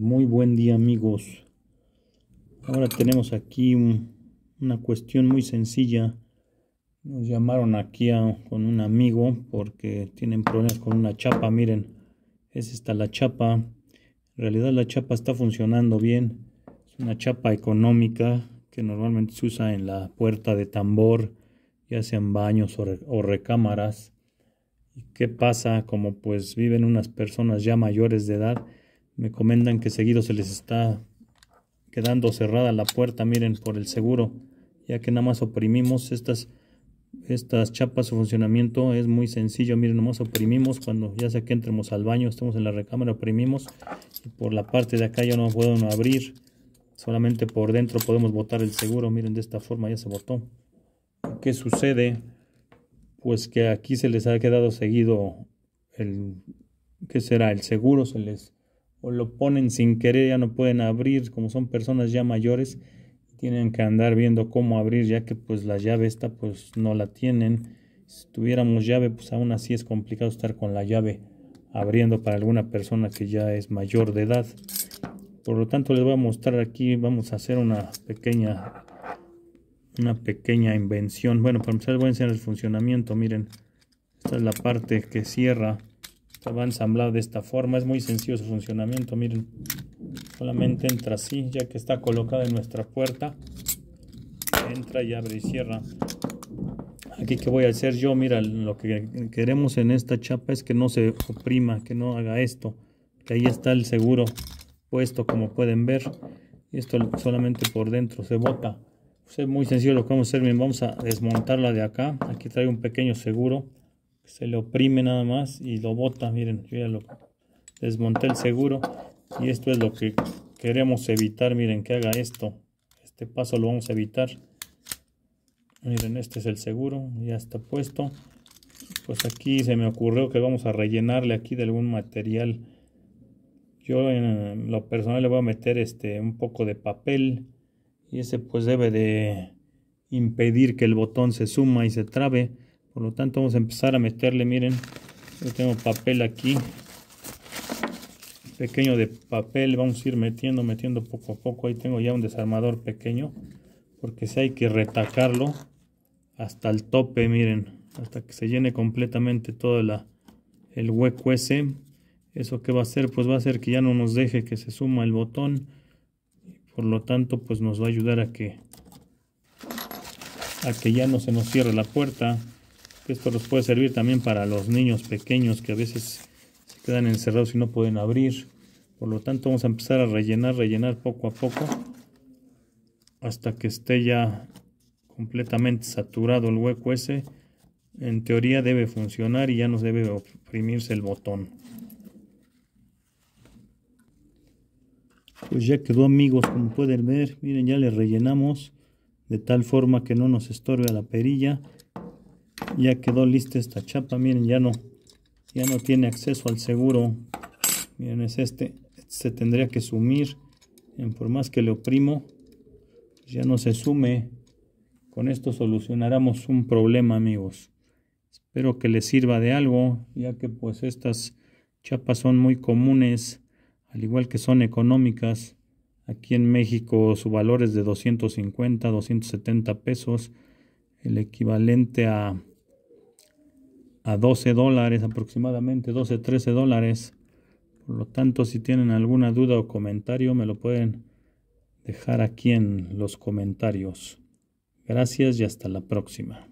muy buen día amigos. Ahora tenemos aquí una cuestión muy sencilla. Nos llamaron aquí con un amigo porque tienen problemas con una chapa. Miren, es esta la chapa. En realidad la chapa está funcionando bien. Es una chapa económica que normalmente se usa en la puerta de tambor, ya sean baños o, recámaras. ¿Y qué pasa? Como pues viven unas personas ya mayores de edad me comentan que seguido se les está quedando cerrada la puerta, miren, por el seguro, ya que nada más oprimimos estas, estas chapas, su funcionamiento es muy sencillo, miren, más oprimimos cuando ya sea que entremos al baño, estemos en la recámara, oprimimos, y por la parte de acá ya no pueden abrir, solamente por dentro podemos botar el seguro, miren, de esta forma ya se botó. ¿Qué sucede? Pues que aquí se les ha quedado seguido el, ¿qué será? El seguro se les o lo ponen sin querer, ya no pueden abrir, como son personas ya mayores, tienen que andar viendo cómo abrir, ya que pues la llave esta pues no la tienen. Si tuviéramos llave, pues aún así es complicado estar con la llave abriendo para alguna persona que ya es mayor de edad. Por lo tanto, les voy a mostrar aquí, vamos a hacer una pequeña una pequeña invención. Bueno, para empezar voy a enseñar el funcionamiento, miren. Esta es la parte que cierra estaba ensamblado de esta forma. Es muy sencillo su funcionamiento. Miren, solamente entra así, ya que está colocada en nuestra puerta. Entra y abre y cierra. Aquí que voy a hacer yo, mira, lo que queremos en esta chapa es que no se oprima, que no haga esto. Que ahí está el seguro puesto, como pueden ver. Esto solamente por dentro se bota. es muy sencillo lo que vamos a hacer. miren, vamos a desmontarla de acá. Aquí trae un pequeño seguro se le oprime nada más y lo bota miren yo ya lo desmonté el seguro y esto es lo que queremos evitar miren que haga esto este paso lo vamos a evitar miren este es el seguro ya está puesto pues aquí se me ocurrió que vamos a rellenarle aquí de algún material yo en lo personal le voy a meter este un poco de papel y ese pues debe de impedir que el botón se suma y se trabe por lo tanto vamos a empezar a meterle miren yo tengo papel aquí pequeño de papel vamos a ir metiendo metiendo poco a poco ahí tengo ya un desarmador pequeño porque si hay que retacarlo hasta el tope miren hasta que se llene completamente todo el hueco ese eso que va a hacer pues va a hacer que ya no nos deje que se suma el botón por lo tanto pues nos va a ayudar a que a que ya no se nos cierre la puerta esto nos puede servir también para los niños pequeños que a veces se quedan encerrados y no pueden abrir. Por lo tanto, vamos a empezar a rellenar, rellenar poco a poco hasta que esté ya completamente saturado el hueco ese. En teoría debe funcionar y ya nos debe oprimirse el botón. Pues ya quedó amigos, como pueden ver, miren ya le rellenamos de tal forma que no nos estorbe a la perilla ya quedó lista esta chapa miren ya no ya no tiene acceso al seguro miren es este, este se tendría que sumir en por más que le oprimo pues ya no se sume con esto solucionaremos un problema amigos espero que les sirva de algo ya que pues estas chapas son muy comunes al igual que son económicas aquí en México su valor es de 250 270 pesos el equivalente a 12 dólares aproximadamente, 12, 13 dólares. Por lo tanto, si tienen alguna duda o comentario, me lo pueden dejar aquí en los comentarios. Gracias y hasta la próxima.